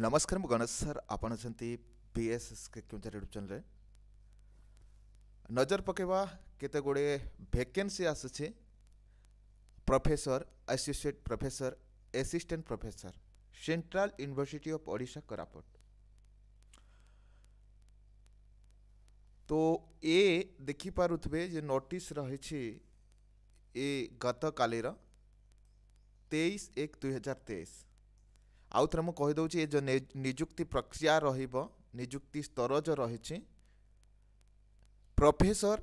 नमस्कार गणेश सर आपन अच्छा बी एस एस के यूट्यूब चैनल नजर पकेवा केते गुड़े भेकेन्सी आसुचे professor associate professor assistant professor central university of Odisha Koraput तो ये देखिपे नोटिस रही गत कालीर तेईस एक दुई हजार तेईस ଆଉ ଥରେ ମୁଁ କହିଦେଉଛି ଏ ଯେଉଁ ନିଯୁକ୍ତି ପ୍ରକ୍ରିୟା ରହିବ ନିଯୁକ୍ତି ସ୍ତର ଯେଉଁ ରହିଛି professor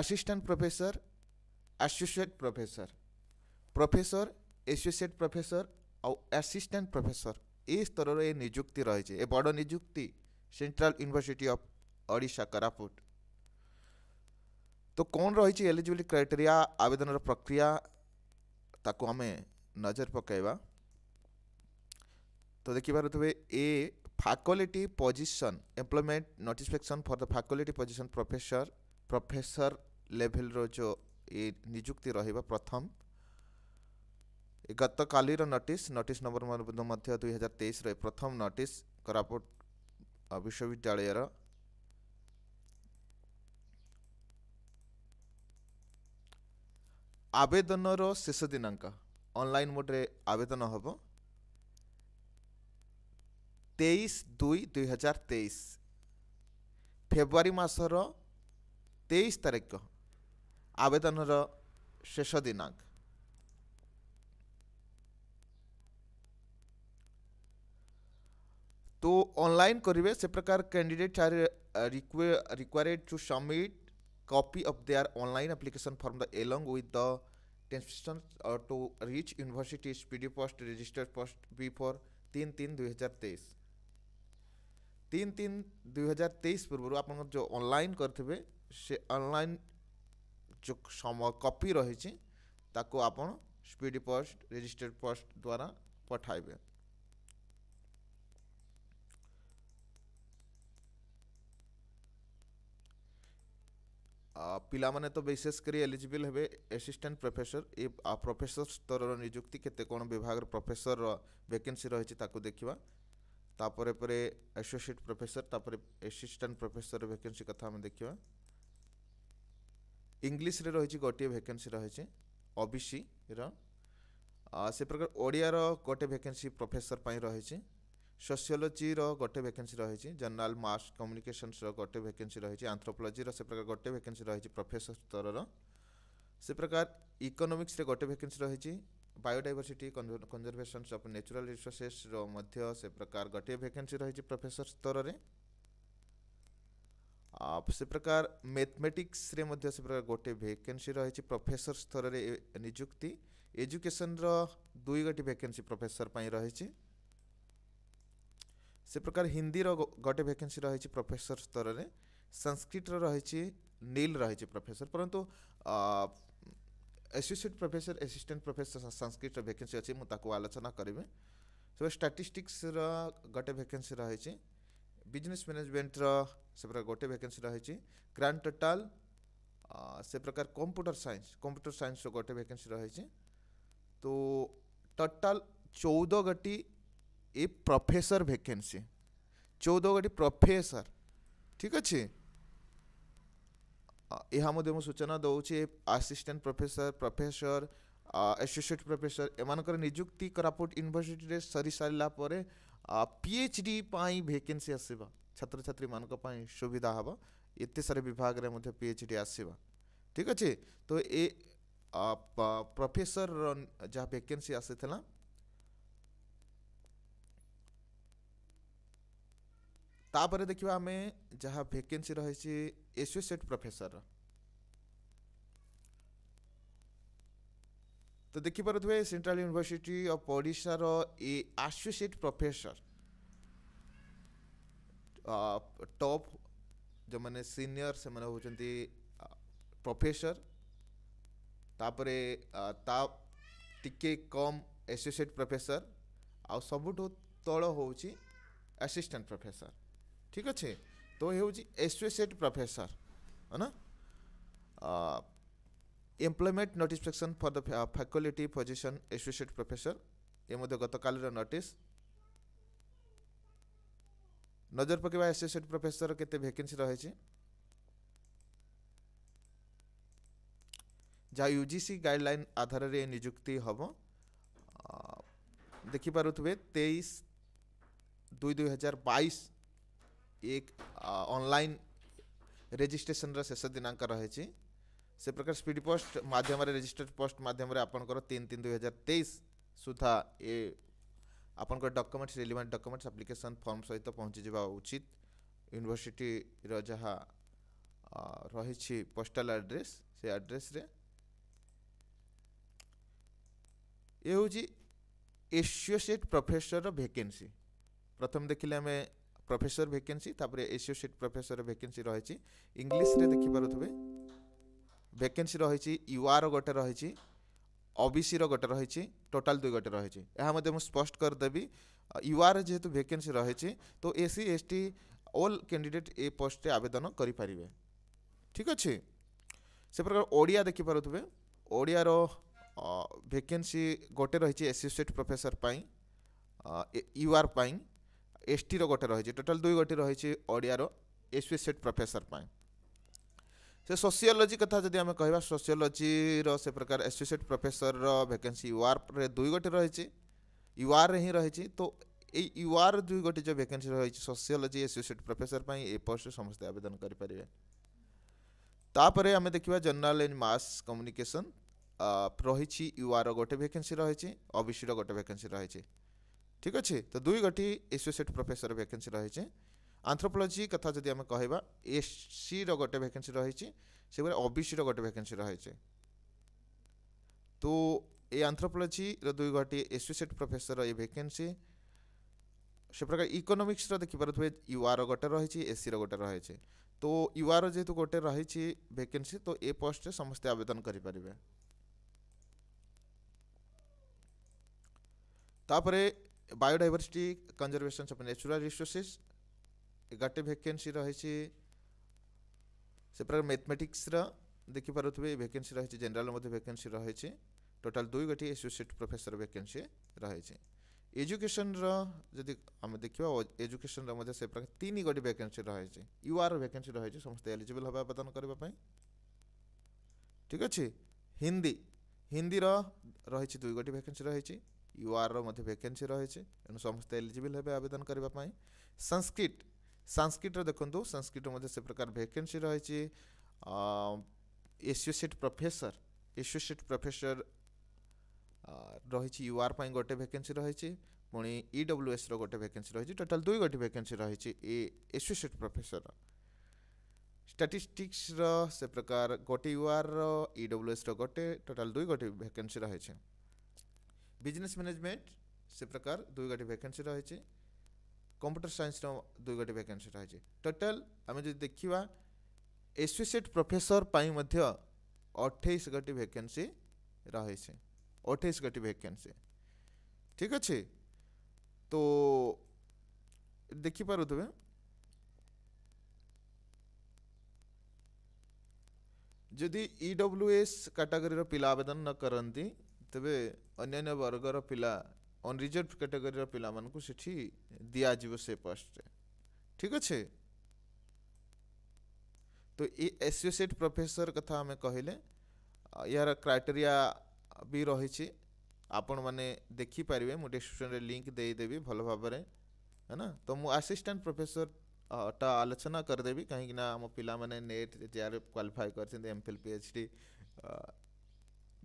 assistant professor associate professor professor associate professor ଆଉ ଆସିଷ୍ଟାଣ୍ଟ ପ୍ରଫେସର ଏ ସ୍ତରର ଏ ନିଯୁକ୍ତି ରହିଛି ଏ ବଡ଼ ନିଯୁକ୍ତି central university of Odisha Koraput ତ କ'ଣ ରହିଛି ଏଲିଜିବିଲିଟି କ୍ରାଇଟେରିଆ ଆବେଦନର ପ୍ରକ୍ରିୟା ତାକୁ ଆମେ ନଜର ପକାଇବା তো ଦେଖିପାରୁଥିବେ ଏ faculty position employment notification for the faculty position professor professor ଲେଭେଲର ଯେଉଁ ଏ ନିଯୁକ୍ତି ରହିବ ପ୍ରଥମ ଗତକାଲିର ନୋଟିସ୍ ନୋଟିସ୍ ନମ୍ବର ମଧ୍ୟ ଦୁଇ ହଜାର ତେଇଶର ପ୍ରଥମ ନୋଟିସ୍ କୋରାପୁଟ ବିଶ୍ୱବିଦ୍ୟାଳୟର ଆବେଦନର ଶେଷ ଦିନାଙ୍କ ଅନଲାଇନ୍ ମୋଡ଼ରେ ଆବେଦନ ହେବ তেইশ দুই দুই ହଜାର ତେଇଶ ଫେବୃଆରୀ ମାସର ତେଇଶ ତାରିଖ ଆବେଦନର ଶେଷ ଦିନାଙ୍କ तो ऑनलाइन करेंगे से प्रकार candidate are required to submit copy of their online application form the along with the tension to reach universities speed post registered post before तीन तीन दुई हजार तेईस তিন তিন ଦୁଇ ହଜାର ତେଇଶ ପୂର୍ବରୁ ଆପଣଙ୍କର ଯେଉଁ ଅନଲାଇନ୍ କରିଥିବେ ସେ ଅନଲାଇନ୍ ଯେଉଁ ସମ କପି ରହିଛି ତାକୁ ଆପଣ ସ୍ପିଡ଼ ପୋଷ୍ଟ ରେଜିଷ୍ଟର୍ଡ଼ ପୋଷ୍ଟ ଦ୍ୱାରା ପଠାଇବେ ପିଲାମାନେ ତ ବିଶେଷ କରି ଏଲିଜିବଲ୍ ହେବେ ଆସିଷ୍ଟାଣ୍ଟ ପ୍ରଫେସର ଏ ପ୍ରଫେସର ସ୍ତରର ନିଯୁକ୍ତି କେତେ କ'ଣ ବିଭାଗର ପ୍ରଫେସରର ଭେକେନ୍ସି ରହିଛି ତାକୁ ଦେଖିବା ତାପରେ ପରେ ଆସୋସିଏଟ୍ ପ୍ରଫେସର ତାପରେ ଆସିଷ୍ଟାଣ୍ଟ ପ୍ରଫେସର ଭେକେନ୍ସି କଥା ଆମେ ଦେଖିବା ଇଂଲିଶରେ ରହିଛି ଗୋଟିଏ ଭେକେନ୍ସି ରହିଛି ଓବିସିର ସେ ପ୍ରକାର ଓଡ଼ିଆର ଗୋଟେ ଭେକେନ୍ସି ପ୍ରଫେସର ପାଇଁ ରହିଛି ସୋସିଓଲୋଜିର ଗୋଟେ ଭେକେନ୍ସି ରହିଛି ଜେନେରାଲ ମାସ୍ କମ୍ୟୁନିକେସନ୍ସର ଗୋଟେ ଭେକେନ୍ସି ରହିଛି ଆନ୍ଥ୍ରୋପୋଲୋଜିର ସେ ପ୍ରକାର ଗୋଟେ ଭେକେନ୍ସି ରହିଛି ପ୍ରଫେସର ସ୍ତରର ସେ ପ୍ରକାର ଇକୋନୋମିକ୍ସରେ ଗୋଟେ ଭେକେନ୍ସି ରହିଛି बायोडाइवर्सिटी कन्जर्भेसन अफ ନ୍ୟାଚୁରାଲ ରିସୋର୍ସେସ୍ର ମଧ୍ୟ ସେ ପ୍ରକାର ଗୋଟିଏ ଭେକେନ୍ସି ରହିଛି ପ୍ରଫେସର ସ୍ତରରେ ସେ ପ୍ରକାର ମ୍ୟାଥମେଟିକ୍ସରେ ମଧ୍ୟ ସେ ପ୍ରକାର ଗୋଟିଏ ଭେକେନ୍ସି ରହିଛି ପ୍ରଫେସର ସ୍ତରରେ ନିଯୁକ୍ତି ଏଜୁକେସନର ଦୁଇ ଗୋଟି ଭେକେନ୍ସି ପ୍ରଫେସର ପାଇଁ ରହିଛି ସେ ପ୍ରକାର ହିନ୍ଦୀର ଗୋଟେ ଭେକେନ୍ସି ରହିଛି ପ୍ରଫେସର ସ୍ତରରେ ସଂସ୍କୃତର ରହିଛି ନୀଲ ରହିଛି ପ୍ରଫେସର ପରନ୍ତୁ associate professor assistant professor Sanskrit vacancy अच्छी मुझे आलोचना करी सब स्टाटिस्टिक्स रोटे भैकेन्सी रही बिजनेस मैनेजमेंट रे गोटे भैकेन्सी रही ग्रांड टोटाल से प्रकार कंप्यूटर साइंस कंप्यूटर साइंस गोटे भैकेन्सी रही तो टोटाल चौदह गोटी ए प्रोफेसर भैकेन्सी चौदह गोटी प्रोफेसर ठीक अच्छे ଏହା ମଧ୍ୟ ମୁଁ ସୂଚନା ଦେଉଛି assistant professor professor associate professor ଏମାନଙ୍କର ନିଯୁକ୍ତି କୋରାପୁଟ ୟୁନିଭର୍ସିଟିରେ ସରିସାରିଲା ପରେ ପି ଏଚ୍ ଡି ପାଇଁ ଭେକେନ୍ସି ଆସିବ ଛାତ୍ରଛାତ୍ରୀମାନଙ୍କ ପାଇଁ ସୁବିଧା ହେବ ଏତେ ସାରା ବିଭାଗରେ ମଧ୍ୟ ପି ଏଚ୍ ଡି ଆସିବ ଠିକ୍ ଅଛି ତ ଏ ପ୍ରଫେସରର ଯାହା ଭେକେନ୍ସି ଆସିଥିଲା ତାପରେ ଦେଖିବା ଆମେ ଯାହା ଭେକେନ୍ସି ରହିଛି ଏସୋସିଏଟ୍ ପ୍ରଫେସର ତ ଦେଖିପାରୁଥିବେ ସେଣ୍ଟ୍ରାଲ ୟୁନିଭର୍ସିଟି ଅଫ୍ ଓଡ଼ିଶାର ଏ ଆସୋସିଏଟ୍ ପ୍ରଫେସର ଟପ୍ ଯେଉଁମାନେ ସିନିୟର ସେମାନେ ହେଉଛନ୍ତି ପ୍ରଫେସର ତାପରେ ତା ଟିକେ କମ୍ ଏସୋସିଏଟ୍ ପ୍ରଫେସର ଆଉ ସବୁଠୁ ତଳ ହେଉଛି ଆସିଷ୍ଟାଣ୍ଟ ପ୍ରଫେସର ঠিক ଅଛେ ତ ହେଉଛି ଏସୋସିଏଟ୍ ପ୍ରଫେସର ନା employment notification for the faculty position associate professor ଏ ମଧ୍ୟ ଗତକାଲିର ନୋଟିସ୍ ନଜର ପକାଇବା ଏସୋସିଏଟ୍ ପ୍ରଫେସର କେତେ ଭେକେନ୍ସି ରହିଛି ଯାହା ୟୁ ଜି ସି ଗାଇଡ଼ଲାଇନ୍ ଆଧାରରେ ନିଯୁକ୍ତି ହେବ ଦେଖିପାରୁଥିବେ ତେଇଶ ଦୁଇ ଦୁଇ ହଜାର ବାଇଶ एक ऑनलाइन ରେଜିଷ୍ଟ୍ରେସନର ଶେଷ ଦିନାଙ୍କ ରହିଛି ସେ ପ୍ରକାର ସ୍ପିଡ଼ ପୋଷ୍ଟ ମାଧ୍ୟମରେ ରେଜିଷ୍ଟର୍ଡ଼ ପୋଷ୍ଟ ମାଧ୍ୟମରେ ଆପଣଙ୍କର ତିନି ତିନି ଦୁଇହଜାର ତେଇଶ ସୁଦ୍ଧା ଏ ଆପଣଙ୍କର documents relevant documents application form ସହିତ ପହଞ୍ଚିଯିବା ଉଚିତ ୟୁନିଭର୍ସିଟିର ଯାହା ରହିଛି ପୋଷ୍ଟାଲ ଆଡ୍ରେସ୍ ସେ ଆଡ୍ରେସ୍ରେ ଏ ହେଉଛି ଏସୋସିଏଟ୍ ପ୍ରଫେସରର ଭେକେନ୍ସି ପ୍ରଥମେ ଦେଖିଲେ ଆମେ প্রফেসর ভ্যাকেন্সি তাপরে এসোসিয়েট প্রফেসর ভ্যাকেন্সি রয়েছে ইংলিশে দেখিপারে ভ্যাকেন্সি রয়েছে ইউআর গোটে রয়েছে ওবিসির গোটে রয়েছে টোটাল দুই গোটে রয়েছে ଏହା ମଧ୍ୟ ମୁଁ ସ୍ପଷ୍ଟ କରିଦେବି ୟୁଆର ଯେହେତୁ ଭ୍ୟାକେନ୍ସି ରହିଛି ତ SC S T all candidate ଏ ପୋଷ୍ଟରେ ଆବେଦନ କରିପାରିବେ ଠିକ୍ ଅଛି ସେ ପ୍ରକାର ଓଡ଼ିଆ ଦେଖିପାରୁଥିବେ ଓଡ଼ିଆର ଭ୍ୟାକେନ୍ସି ଗୋଟେ ରହିଛି ଏସିଷ୍ଟେଣ୍ଟ ପ୍ରଫେସର ପାଇଁ ୟୁଆର୍ ପାଇଁ এসটির গোটে রয়েছে টোটাল দুই গোটি রয়েছে ওড়িয়ার এসপি সেট প্রফেসর পাই ସେ ସୋସିଓଲୋଜି କଥା ଯଦି ଆମେ କହିବା ସୋସିଓଲୋଜିର ସେ ପ୍ରକାର ଆସୋସିଏଟ୍ ପ୍ରଫେସରର ଭେକେନ୍ସି ୟୁଆର୍ରେ ଦୁଇ ଗୋଟି ରହିଛି ୟୁଆର୍ରେ ହିଁ ରହିଛି ତ ଏଇ ୟୁଆର୍ ଦୁଇ ଗୋଟି ଯେଉଁ ଭେକେନ୍ସି ରହିଛି ସୋସିଓଲୋଜି ଆସୋସିଏଟ୍ ପ୍ରଫେସର ପାଇଁ ଏ ପୋଷ୍ଟରେ ସମସ୍ତେ ଆବେଦନ କରିପାରିବେ ତାପରେ ଆମେ ଦେଖିବା ଜର୍ଣ୍ଣାଲ ଇନ୍ ମାସ୍ କମ୍ୟୁନିକେସନ୍ ରହିଛି ୟୁଆର୍ର ଗୋଟେ ଭେକେନ୍ସି ରହିଛି ଓବିସିର ଗୋଟେ ଭେକେନ୍ସି ରହିଛି ঠিক ଅଛି ତ ଦୁଇ ଗୋଟି ଏସୋସିଏଟ୍ ପ୍ରଫେସର ଭ୍ୟାକେନ୍ସି ରହିଛି ଆନ୍ଥ୍ରୋପୋଲୋଜି କଥା ଯଦି ଆମେ କହିବା ଏସ୍ସିର ଗୋଟେ ଭ୍ୟାକେନ୍ସି ରହିଛି ସେଭଳି ଓବିସିର ଗୋଟେ ଭ୍ୟାକେନ୍ସି ରହିଛି ତ এই আন্থ্রোপোলোজির দুই ঘটি এসোসিয়েট প্রফেসর এই ভ্যাকেন্সি সে প্রকার ইকোনোমিক্সর দেখিপারে ইউআর গোটে রয়েছে এসির গোটে রয়েছে তো ইউআর যেহেতু গোটে রয়েছে ভ্যাকেন্সি তো এ পোস্টে সমস্তে আবেদন করে পারিবে তাপরে biodiversity conservation of natural resources এগারটি ভ্যাকেন্সি রয়েছে সেপরে ম্যাথমেটিক্সর দেখিপারে ভ্যাকেন্সি রয়েছে জেনারেল মধ্যে ভ্যাকেন্সি রয়েছে টোটাল দুই গোটি এসোসিয়েট প্রফেসর ভ্যাকেন্সি রয়েছে এজুকেশনর যদি আমি দেখবা এজুকেশনর মধ্যে সে প্রকার তিন গোটি ভ্যাকেন্সি রয়েছে ইউআর ভ্যাকেন্সি রয়েছে সমস্ত এলিজিবল হবে আবেদন করা ঠিক আছে হিন্দি হিন্দি রয়েছে দুই গোটি ভ্যাকেন্সি রয়েছে ইউআরর মধ্যে ভ্যাকেন্সি রয়েছে এণু সমস্ত এলিজিবল হবে আবেদন করা সংস্কৃত সংস্কৃতর দেখুন সংস্কৃতর মধ্যে সে প্রকার ভ্যাকেন্সি রয়েছে এসোসিয়েট প্রফেসর এসোসিয়েট প্রফেসর রয়েছে ইউআর পাই গোটে ভ্যাকেন্সি রয়েছে ପୁଣି ଇ ଡବ୍ଲ୍ୟୁ ଏସ୍ର ଗୋଟେ ଭ୍ୟାକେନ୍ସି ରହିଛି ଟୋଟାଲ୍ ଦୁଇ ଗୋଟି ଭ୍ୟାକେନ୍ସି ରହିଛି ଏ ଏସୋସିଏଟ୍ ପ୍ରଫେସର ଷ୍ଟାଟିଷ୍ଟିକ୍ସର ସେ ପ୍ରକାର ଗୋଟେ ୟୁଆର୍ର ଇ ଡବ୍ଲ୍ୟୁ ଏସ୍ର ଗୋଟେ ଟୋଟାଲ୍ ଦୁଇ ଗୋଟି ଭ୍ୟାକେନ୍ସି ରହିଛି ବିଜନେସ୍ ମ୍ୟାନେଜମେଣ୍ଟ ସେ ପ୍ରକାର ଦୁଇ ଗୋଟି ଭ୍ୟାକେନ୍ସି ରହିଛି କମ୍ପ୍ୟୁଟର ସାଇନ୍ସର ଦୁଇ ଗୋଟି ଭ୍ୟାକେନ୍ସି ରହିଛି ଟୋଟାଲ୍ ଆମେ ଯଦି ଦେଖିବା ଏସୋସିଏଟ୍ ପ୍ରଫେସର ପାଇଁ ମଧ୍ୟ ଅଠେଇଶ ଗୋଟି ଭ୍ୟାକେନ୍ସି ରହିଛି ଅଠେଇଶ ଗୋଟି ଭ୍ୟାକେନ୍ସି ଠିକ୍ ଅଛି ତ ଦେଖିପାରୁଥିବେ ଯଦି ଇ ଡବ୍ଲ୍ୟୁ ଏସ୍ କାଟାଗୋରୀର ପିଲା ଆବେଦନ ନ କରନ୍ତି तबे अन्य वर्गर पिला अनरिजर्व कैटेगरी पिला मान को दिजो से पोस्ट ठीक अच्छे तो ये एसोसीएट प्रोफेसर कथा आम कहले यार क्राइटेरिया भी रही आपण मैंने देखिपर मुझे डिस्क्रिपन लिंक देदेवी भल भाव है ना तो मुझे आसीस्टाट प्रोफेसर टा आलोचना करदेवी कहीं आम पिला नेट जे आर क्वाफाए करते M Phil P H D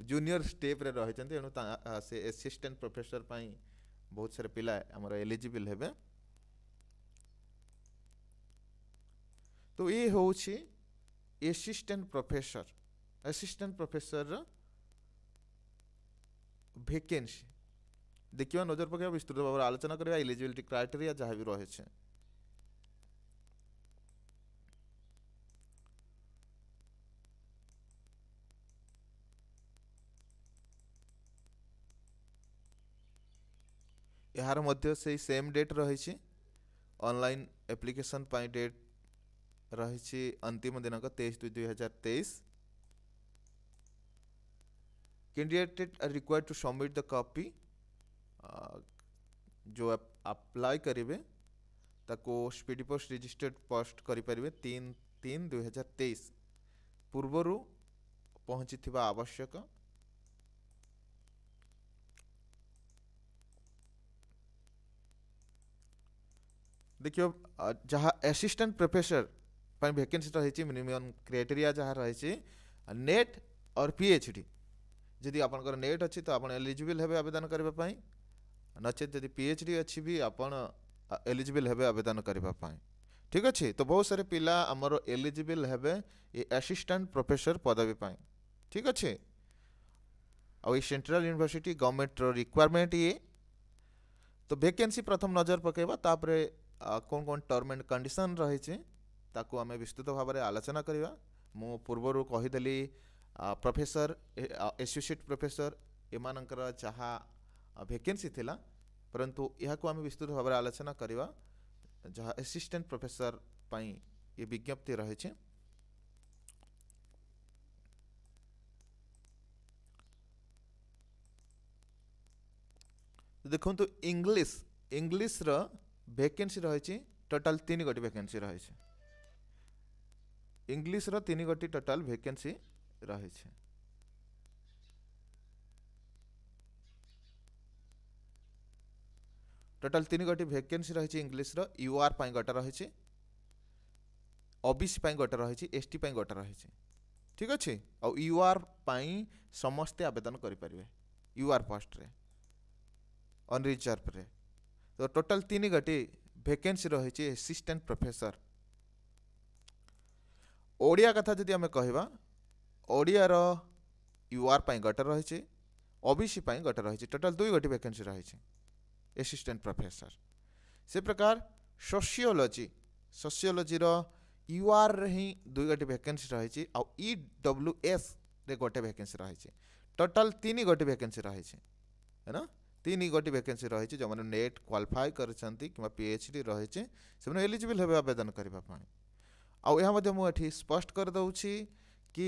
junior ଷ୍ଟେପ୍ରେ ରହିଛନ୍ତି ଏଣୁ ସେ ଏସିଷ୍ଟାଣ୍ଟ ପ୍ରଫେସର ପାଇଁ ବହୁତ ସାରା ପିଲା ଆମର ଏଲିଜିବଲ୍ ହେବେ ତ ଏ ହେଉଛି ଏସିଷ୍ଟାଣ୍ଟ ପ୍ରଫେସର ଏସିଷ୍ଟାଣ୍ଟ ପ୍ରଫେସରର ଭେକେନ୍ସି ଦେଖିବା ନଜର ପକାଇବା ବିସ୍ତୃତ ଭାବରେ ଆଲୋଚନା କରିବା ଏଲିଜିବିଲିଟି କ୍ରାଇଟେରିଆ ଯାହା ବି ରହିଛି ଏହାର ମଧ୍ୟ ସେଇ ସେମ୍ ଡେଟ୍ ରହିଛି ଅନଲାଇନ୍ ଆପ୍ଲିକେସନ୍ ପାଇଁ ଡେଟ୍ ରହିଛି ଅନ୍ତିମ ଦିନାଙ୍କ ତେଇଶ ଦୁଇ ଦୁଇ ହଜାର ତେଇଶ candidate are required to submit the copy uh, जो आप अप्लाई करेंगे ताको स्पीड पोस्ट रजिस्टर्ड पोस्ट करें तीन तीन दुई हजार तेईस पूर्वर पहुँची आवश्यक देखियो जहाँ एसिस्टेंट प्रोफेसर भैकेन्सी रही मिनिमम क्राइटेरिया जहाँ रही नेट और पीएचडी जदि आपंकर नेट अच्छी तो आप एलिजिबल हे आवेदन करने नचे जदि पीएचडी अच्छी भी आप एलिजिबल हे आवेदन करने ठीक अच्छे तो बहुत सारे पिला आमर एलिजिबल हे ये आसीस्टाट प्रफेसर पदवीपाई ठीक अच्छे आउ सेंट्रल यूनिभर्सीटी गवर्नमेंट रिक्वयरमेंट ये तो भैकेन्सी प्रथम नजर पकईवा कौन कौन टर्म एंड कंडीशन रही आम विस्तृत भाव में आलोचना करवा पूर्वर कहीदेली प्रोफेसर एसोसीएट प्रोफेसर एम जहाँ भेकेन्सी परंतु यह आम विस्तृत भाव में आलोचना करवा जहाँ एसीस्टाट प्रोफेसर पर ये विज्ञप्ति रही देखो इंग्लीश इंग्लीश्र ভ্যাকেন্সি রয়েছে টোটাল তিন গোটি ভ্যাকেন্সি রয়েছে ইংলিশর তিন গোটি টোটাল ভ্যাকেন্সি রয়েছে টোটাল তিন গোটি ভ্যাকেন্সি রয়েছে ইংলিশর ইউআর পাই গোটা রয়েছে ওবিসি পাই গোটা রয়েছে এসটি পাই গোটা রয়েছে ঠিক আছে আউ ইউআর পাই সমস্তে আবেদন করে পারিবে ইউআর পোস্টরে অনরিজর্ভরে तो टोटल तीन गोटी भैकेन्सी रही एसिस्टेंट प्रफेसर ଓଡ଼ିଆ କଥା ଯଦି ଆମେ କହିବା ଓଡ଼ିଆର ୟୁ ଆର୍ ପାଇଁ ଗୋଟେ ରହିଛି ଓବିସି ପାଇଁ ଗୋଟେ ରହିଛି ଟୋଟାଲ୍ ଦୁଇ ଗୋଟି ଭ୍ୟାକେନ୍ସି ରହିଛି ଏସିଷ୍ଟାଣ୍ଟ ପ୍ରଫେସର ସେ ପ୍ରକାର ସୋସିଓଲୋଜି ସୋସିଓଲୋଜିର ୟୁ ଆର୍ରେ ହିଁ ଦୁଇ ଗୋଟି ଭ୍ୟାକେନ୍ସି ରହିଛି ଆଉ ଇ ଡବ୍ଲ୍ୟୁ ଏସ୍ରେ ଗୋଟେ ଭ୍ୟାକେନ୍ସି ରହିଛି ଟୋଟାଲ୍ ତିନି ଗୋଟି ଭ୍ୟାକେନ୍ସି ରହିଛି ହେ ନା ତିନି ଗୋଟି ଭ୍ୟାକେନ୍ସି ରହିଛି ଯେଉଁମାନେ ନେଟ୍ କ୍ୱାଲିଫାଏ କରିଛନ୍ତି କିମ୍ବା ପି ଏଚ୍ ଡି ରହିଛି ସେମାନେ ଏଲିଜିବଲ୍ ହେବେ ଆବେଦନ କରିବା ପାଇଁ ଆଉ ଏହା ମଧ୍ୟ ମୁଁ ଏଠି ସ୍ପଷ୍ଟ କରିଦେଉଛି କି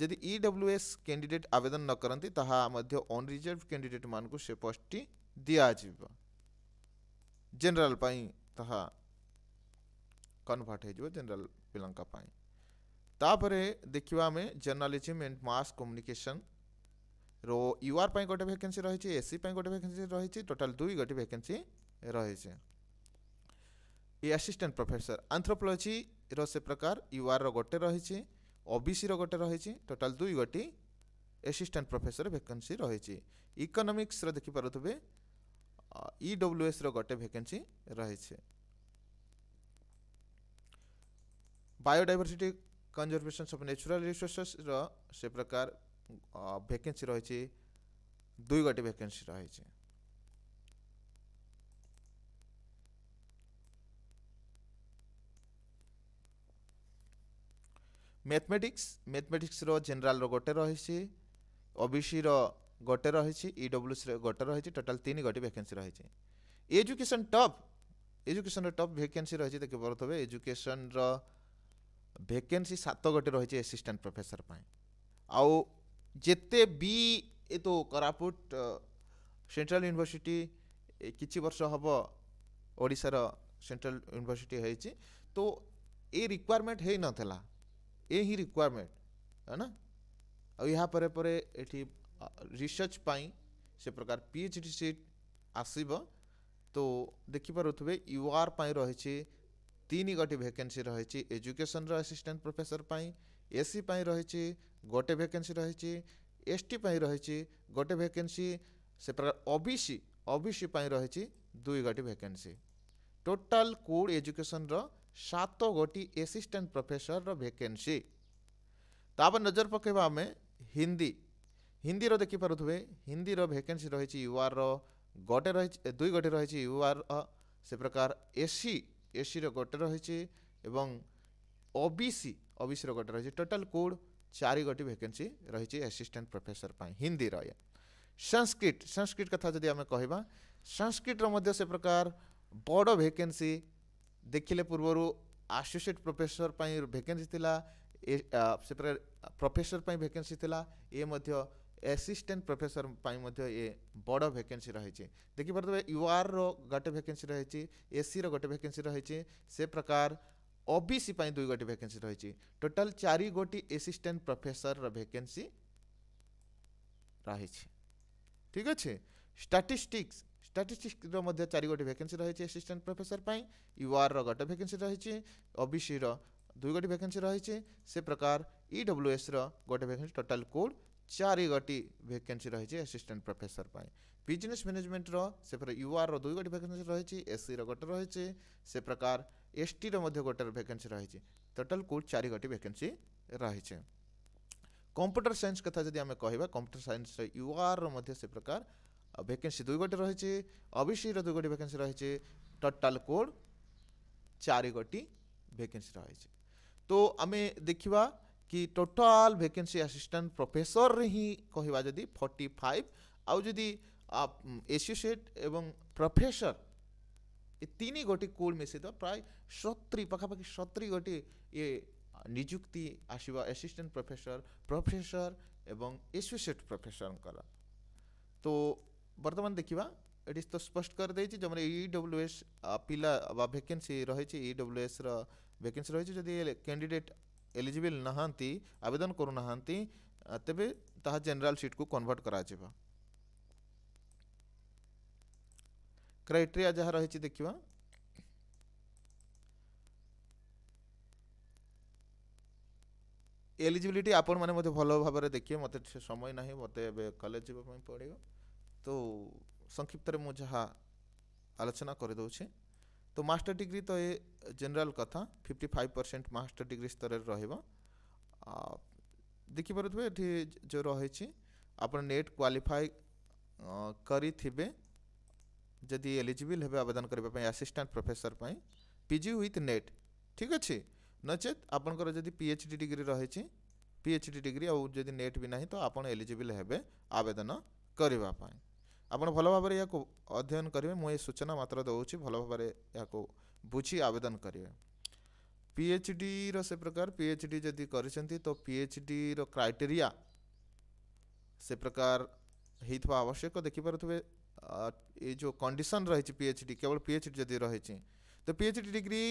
ଯଦି ଇ ଡବ୍ଲ୍ୟୁ ଏସ୍ କ୍ୟାଣ୍ଡିଡେଟ୍ ଆବେଦନ ନ କରନ୍ତି ତାହା ମଧ୍ୟ ଅନରିଜର୍ଭ କ୍ୟାଣ୍ଡିଡେଟ୍ମାନଙ୍କୁ ସେ ପୋଷ୍ଟଟି ଦିଆଯିବ ଜେନେରାଲ୍ ପାଇଁ ତାହା କନଭର୍ଟ ହୋଇଯିବ ଜେନେରାଲ୍ ପିଲାଙ୍କ ପାଇଁ ତାପରେ ଦେଖିବା ଆମେ ଜର୍ଣ୍ଣାଲିଜିମ୍ ଆଣ୍ଡ ମାସ୍ କମ୍ୟୁନିକେସନ୍ रो यूआर गोटे भैकेन्सी रही एससी गोटे भैकेन्सी रही टोटाल दुई गोटे भैकेन्सी रही ये आसीस्टाट प्रफेसर आंथ्रोपोलोजी से प्रकार यूआर रोटे रही ओबीसी रोटे रही टोटाल दुई गोटी एसीस्टाट प्रफेसर भैकेन्सी रही इकोनोमिक्स देखिपे इडब्ल्यूएस रोटे भैकेन्सी रही biodiversity conservation of natural resources रो से प्रकार ভ্যাকেন্সি রয়েছে দুই গটি ভ্যাকেন্সি রয়েছে ম্যাথমেটিক্স ম্যাথমেটিক্সর জেনারেলর গোটে রয়েছে ওবিসির গোটে রয়েছে ইডব্লুসির গোটে রয়েছে টোটাল তিন গটি ভ্যাকেন্সি রয়েছে এজুকেশন টপ এজুকেশনর টপ ভ্যাকেন্সি রয়েছে দেখি পড়ুথবে এজুকেশনর ভ্যাকেন্সি সাত গোটি রয়েছে এসিষ্টান্ট প্রফেসর পাই আউ ଯେତେ ବି ଏ ତ କୋରାପୁଟ ସେଣ୍ଟ୍ରାଲ ୟୁନିଭର୍ସିଟି କିଛି ବର୍ଷ ହେବ ଓଡ଼ିଶାର ସେଣ୍ଟ୍ରାଲ ୟୁନିଭର୍ସିଟି ହେଇଛି ତ ଏ ରିକ୍ୱାରମେଣ୍ଟ ହେଇନଥିଲା ଏ ହିଁ ରିକ୍ୱାରମେଣ୍ଟ है ना ଆଉ ଏହା ପରେ ପରେ ଏଠି ରିସର୍ଚ୍ଚ ପାଇଁ ସେ ପ୍ରକାର ପି ଏଚ୍ ଡି ସିଟ୍ ଆସିବ ତ ଦେଖିପାରୁଥିବେ ୟୁ ଆର୍ ପାଇଁ ରହିଛି ତିନି ଗୋଟି ଭେକେନ୍ସି ରହିଛି ଏଜୁକେସନ୍ର ଆସିଷ୍ଟାଣ୍ଟ ପ୍ରଫେସର ପାଇଁ एसी रही गोटे भैकेन्सी रही एस टी रही गोटे भैकेन्सी से प्रकार ओबीसी ओबीसी रही दुई गोटी भैकेन्सी टोटाल कोड एजुकेशन रत गोटी एसीस्टाट प्रफेसर भैकेन्सी तापर नजर पकेबा आम हिंदी हिंदी देखी हिंदी भैकेन्सी रही यूआर गोटे रही दुई गोटे रही युआर से प्रकार एसी एसी गोटे रही ओबीसी ଅବିଶର ଗୋଟି ରହିଛି ଟୋଟାଲ୍ କୋଡ଼ ଚାରି ଗୋଟି ଭ୍ୟାକେନ୍ସି ରହିଛି ଆସିଷ୍ଟାଣ୍ଟ ପ୍ରଫେସର ପାଇଁ ହିନ୍ଦୀର ଏହା ସଂସ୍କୃତ ସଂସ୍କୃତ କଥା ଯଦି ଆମେ କହିବା ସଂସ୍କୃତର ମଧ୍ୟ ସେ ପ୍ରକାର ବଡ଼ ଭ୍ୟାକେନ୍ସି ଦେଖିଲେ ପୂର୍ବରୁ ଆସୋସିଏଟ୍ ପ୍ରଫେସର ପାଇଁ ଭ୍ୟାକେନ୍ସି ଥିଲା ଏ ସେ ପ୍ରକାର ପ୍ରଫେସର ପାଇଁ ଭ୍ୟାକେନ୍ସି ଥିଲା ଏ ମଧ୍ୟ ଆସିଷ୍ଟାଣ୍ଟ ପ୍ରଫେସର ପାଇଁ ମଧ୍ୟ ଏ ବଡ଼ ଭ୍ୟାକେନ୍ସି ରହିଛି ଦେଖିପାରୁଥିବେ ୟୁଆର୍ର ଗୋଟେ ଭ୍ୟାକେନ୍ସି ରହିଛି ଏସିର ଗୋଟେ ଭ୍ୟାକେନ୍ସି ରହିଛି ସେ ପ୍ରକାର ଓବିସି ପାଇଁ ଦୁଇ ଗୋଟି ଭ୍ୟାକେନ୍ସି ରହିଛି ଟୋଟାଲ ଚାରି ଗୋଟି ଏସିଷ୍ଟାଣ୍ଟ ପ୍ରଫେସରର ଭ୍ୟାକେନ୍ସି ରହିଛି ଠିକ୍ ଅଛି ଷ୍ଟାଟିଷ୍ଟିକ୍ସ ଷ୍ଟାଟିଷ୍ଟିକ୍ସର ମଧ୍ୟ ଚାରି ଗୋଟି ଭ୍ୟାକେନ୍ସି ରହିଛି ଏସିଷ୍ଟାଣ୍ଟ ପ୍ରଫେସର ପାଇଁ ୟୁଆର୍ର ଗୋଟେ ଭ୍ୟାକେନ୍ସି ରହିଛି ଓବିସିର ଦୁଇ ଗୋଟି ଭ୍ୟାକେନ୍ସି ରହିଛି ସେ ପ୍ରକାର ଇଡବ୍ଲ୍ୟୁଏସ୍ର ଗୋଟେ ଭ୍ୟାକେନ୍ସି ଟୋଟାଲ କୋଡ଼ ଚାରି ଗୋଟି ଭ୍ୟାକେନ୍ସି ରହିଛି ଏସିଷ୍ଟାଣ୍ଟ ପ୍ରଫେସର ପାଇଁ ବିଜନେସ୍ ମ୍ୟାନେଜମେଣ୍ଟର ସେପଟେ ୟୁଆର୍ର ଦୁଇ ଗୋଟି ଭ୍ୟାକେନ୍ସି ରହିଛି ଏସ୍ସିର ଗୋଟେ ରହିଛି ସେ ପ୍ରକାର এসটির মধ্যে গোটার ভ্যাকেন্সি রয়েছে টোটাল কোট চারিগোটি ভ্যাকেন্সি রয়েছে কম্পুটর সাইন্স কথা যদি আমি কহবা কম্পুটর সাইন্স ইউআর মধ্যে সে প্রকার ভ্যাকেন্সি দুই গোটি রয়েছে অবিসির দুই গোটি ভ্যাকেন্সি রয়েছে টোটাল কোড চারিগোটি ভ্যাকেন্সি রয়েছে তো আমি দেখিবা कि टोटाल भैकेन्सी आसीस्टाट प्रफेसर ही कह जदि फर्टी फाइव आउ जदि एसोसीएट एवं प्रफेसर ଏ ତିନି ଗୋଟି କୁଲ୍ ମିଶିତ ପ୍ରାୟ ସତୁରି ପାଖାପାଖି ସତୁରି ଗୋଟି ଇଏ ନିଯୁକ୍ତି ଆସିବା ଆସିଷ୍ଟାଣ୍ଟ ପ୍ରଫେସର ପ୍ରଫେସର ଏବଂ ଏସୋସିଏଟ୍ ପ୍ରଫେସରଙ୍କର ତ ବର୍ତ୍ତମାନ ଦେଖିବା ଏଠି ତ ସ୍ପଷ୍ଟ କରିଦେଇଛି ଯେଉଁମାନେ ଇ ଡବ୍ଲ୍ୟୁ ଏସ୍ ପିଲା ବା ଭେକେନ୍ସି ରହିଛି ଇ ଡବ୍ଲ୍ୟୁ ଏସ୍ର ଭେକେନ୍ସି ରହିଛି ଯଦି କ୍ୟାଣ୍ଡିଡେଟ୍ ଏଲିଜିବଲ୍ ନାହାନ୍ତି ଆବେଦନ କରୁନାହାନ୍ତି ତେବେ ତାହା ଜେନେରାଲ୍ ସିଟ୍କୁ କନଭର୍ଟ କରାଯିବ କ୍ରାଇଟେରିଆ ଯାହା ରହିଛି ଦେଖିବା ଏଲିଜିବିଲିଟି ଆପଣମାନେ ମଧ୍ୟ ଭଲ ଭାବରେ ଦେଖିବେ ମୋତେ ସେ ସମୟ ନାହିଁ ମୋତେ ଏବେ କଲେଜ ଯିବା ପାଇଁ ପଡ଼ିବ ତ ସଂକ୍ଷିପ୍ତରେ ମୁଁ ଯାହା ଆଲୋଚନା କରିଦେଉଛି তো মাস্টার ডিগ্রি তো এ জেনারেল কথা fifty five percent master degree স্তরের রহব দেখিপারে এটি যে রয়েছে আপনার নেট কোয়ালিফাই করে जदि एलिजिबल हे आवेदन करने आसीस्टांट प्रोफेसर पर पिजी ओथ नेट ठीक अच्छे नचे आपंकर पीएच डिग्री रही पीएच डी डिग्री आदि नेट भी ना तो आप एलिजिबल हे आवेदन करने आपत भल भाव या अध्ययन करेंगे मुझे सूचना मात्र दौर भल भाव या बुझी आवेदन करेंगे पीएच डी से प्रकार पीएच डी जदि कर तो पीएच डी क्राइटेरिया से प्रकार होवश्यक देखिपे ये जो कंडीशन रही डी केवल डी जदि रही तो D degree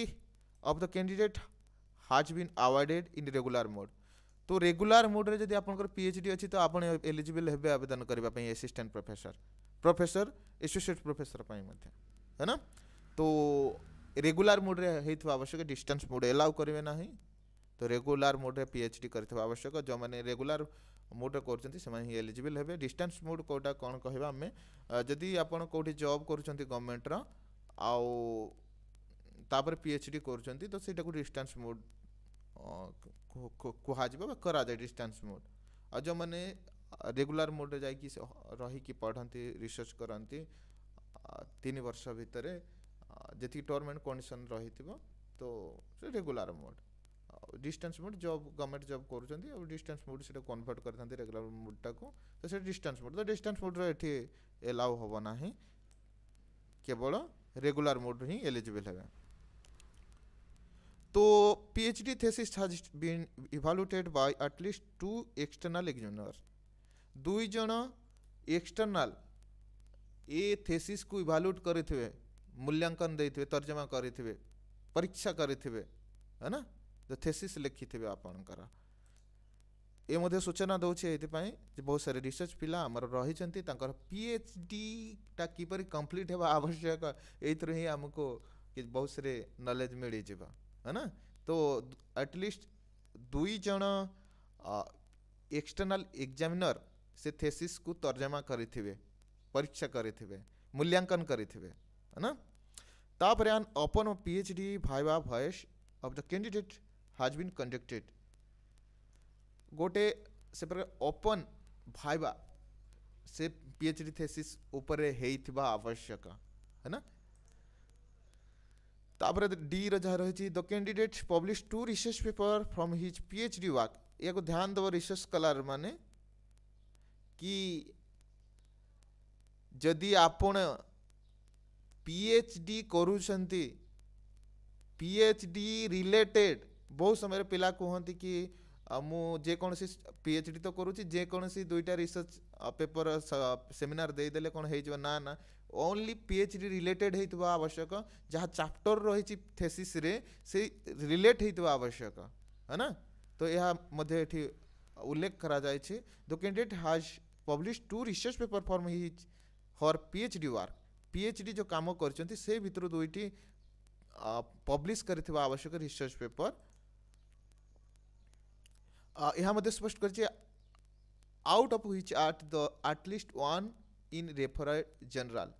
of the candidate has been awarded in regular mode तो रेगुलर आप पी एच डी अच्छी तो आप एलिजिबल हे आवेदन करने एसीस्टाट प्रफेसर प्रोफेसर एसोसीएट पर है ना तो रेगुलर मोड्रे होता आवश्यक डिस्टेंस मोड एलाउ करेंगे ना तो रेगुलर मोड्रे एच डी आवश्यक जो मैंने रेगुलर मोड करजिबल हे डिस्टास् मोड कौटा कौन कह आमें जदि आप कौटी जब कर गवर्णमेंटर आपर पी एच डी करा मोड कहरा जाए डिस्टास् मोड आ जो मैंने रेगुला मोड्रे जा रही पढ़ती रिसर्च करती तीन वर्ष भितर जी टर्म एंड कंडीशन रही थो तो regular mode distance mode job government job करुँच डिस्टेंस मोड से कनभर्ट करते रेगुलर मोडटा को तो सी डिस्टेंस मोड तो डिस्टेंस मोड रि एलाउ ना केवल रेगुलर मोड हिं एलिजिबल है तो pH D thesis has been evaluated by at least two external examiner दुईज एक्सटर्नाल ए थेसीस को इवाल्युट करें मूल्यांकन देते तर्जमा करें परीक्षा करें है ना थेसीस लिखी थे आपणकर ये सूचना दूसरे ये बहुत सारे रिसर्च पिला आमर रही पी एच डी टा किपर कम्प्लीट हे आवश्यक यही तो ही आमको बहुत सारे नलेज मिल जा है ना तो आटलिस्ट दुईज एक्सटर्नाल एक्जामिनर से थेसीस तर्जमा करेंगे परीक्षा करेंगे मूल्यांकन करेंगे है ना तापर आन अपन PH D viva voce of the candidate has been conducted गोटे से प्रकार ओपन भाईबा से पीएचडी थेसिस ऊपर होता आवश्यक है ना तापर डी रहा रही the candidate publish two research paper from his PhD work या ध्यान दब रिसर्च स्कलर मान कि जदि आप पीएचडी करूँ पीएचडी रिलेटेड बहुत समय पिला कहते कि मुझसी पी एच डी तो करोसी दुईटा रिसर्च पेपर सेमिनार देदेले कौन हो ना ना only P H D related होता आवश्यक जहाँ चैप्टर रही थेसीस रिलेट होता आवश्यक है ना तो यह ये उल्लेख कर the candidate has publish two research paper from his her P H D work P H D जो कम कर दुईट पब्लीश कर आवश्यक रिसर्च पेपर यामध्ये uh, स्पष्ट कर out of which are the at least one in refereed journal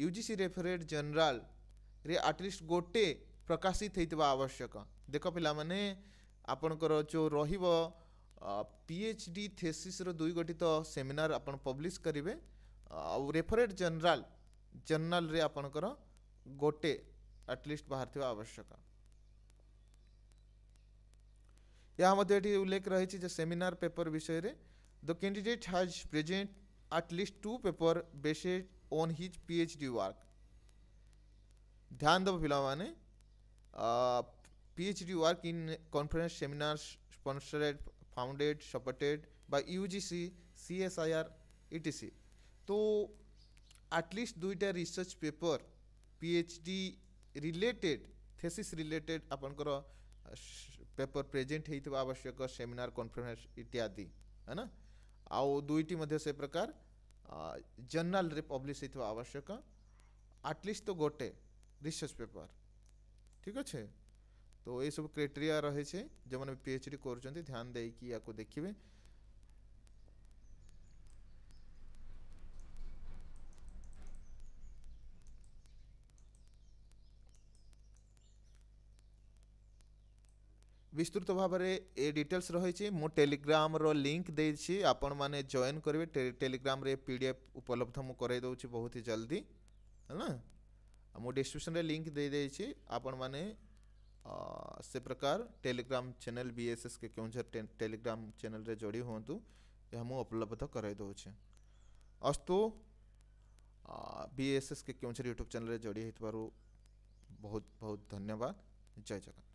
UGC refereed journal रे at least गोटे प्रकाशित होता आवश्यक देख पे ଆପଣଙ୍କର ଯେଉଁ ରହିବ ପି ଏଚ୍ ଡି ଥେସିସ୍ର ଦୁଇ ଗଠିତ ସେମିନାର ଆପଣ ପବ୍ଲିଶ କରିବେ ଆଉ ରେଫରେଟ୍ ଜେନେରାଲ ଜର୍ଣ୍ଣାଲରେ ଆପଣଙ୍କର ଗୋଟେ यह उल्लेख रही सेमिनार पेपर विषय में the candidate has present at least two paper based on his P H D work ध्यान देव पे P H D work in conference seminar sponsored funded supported by G C C S I R etc तो at least दुईटा research paper P H D related thesis related आपंकर paper present ହେଇଥିବା ଆବଶ୍ୟକ seminar conference ଇତ୍ୟାଦି है ना ଆଉ ଦୁଇଟି ମଧ୍ୟ ସେ ପ୍ରକାର ଜର୍ଣ୍ଣାଲରେ ପବ୍ଲିଶ ହେଇଥିବା ଆବଶ୍ୟକ ଆଟଲିଷ୍ଟ ତ ଗୋଟେ ରିସର୍ଚ୍ଚ ପେପର ଠିକ୍ ଅଛି ତ ଏସବୁ କ୍ରାଇଟେରିଆ ରହିଛି ଯେଉଁମାନେ ପି ଏଚ୍ ଡି କରୁଛନ୍ତି ଧ୍ୟାନ ଦେଇକି ୟାକୁ ଦେଖିବେ विस्तृत भाव में ये डिटेल्स रही टेलीग्राम रो लिंक देसी आपण मैंने जॉइन करेंगे टे, टेलीग्राम रे एफ उपलब्ध मुझे कराई बहुत ही जल्दी है ना मुझे डिस्क्रिप्शन रे लिंक दे देसी आपण मैंने से प्रकार Telegram channel B S S के क्यों टे, टेलीग्राम चैनल रे जोड़ी हूँ यह मुझे उपलब्ध कराई दूचे अस्तु बी एस एस के क्यों यूट्यूब चैनल जोड़ी हो बहुत बहुत धन्यवाद जय जगन्नाथ